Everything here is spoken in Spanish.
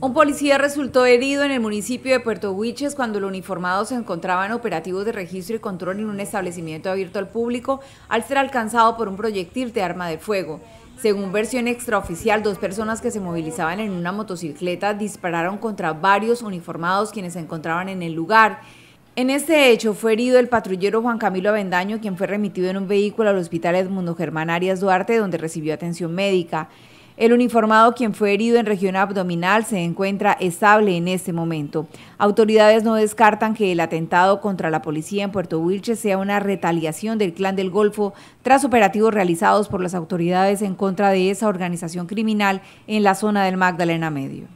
Un policía resultó herido en el municipio de Puerto Huiches cuando el uniformados se en operativos de registro y control en un establecimiento abierto al público al ser alcanzado por un proyectil de arma de fuego. Según versión extraoficial, dos personas que se movilizaban en una motocicleta dispararon contra varios uniformados quienes se encontraban en el lugar. En este hecho fue herido el patrullero Juan Camilo Avendaño, quien fue remitido en un vehículo al Hospital Edmundo Germán Arias Duarte, donde recibió atención médica. El uniformado, quien fue herido en región abdominal, se encuentra estable en este momento. Autoridades no descartan que el atentado contra la policía en Puerto Wilches sea una retaliación del Clan del Golfo tras operativos realizados por las autoridades en contra de esa organización criminal en la zona del Magdalena Medio.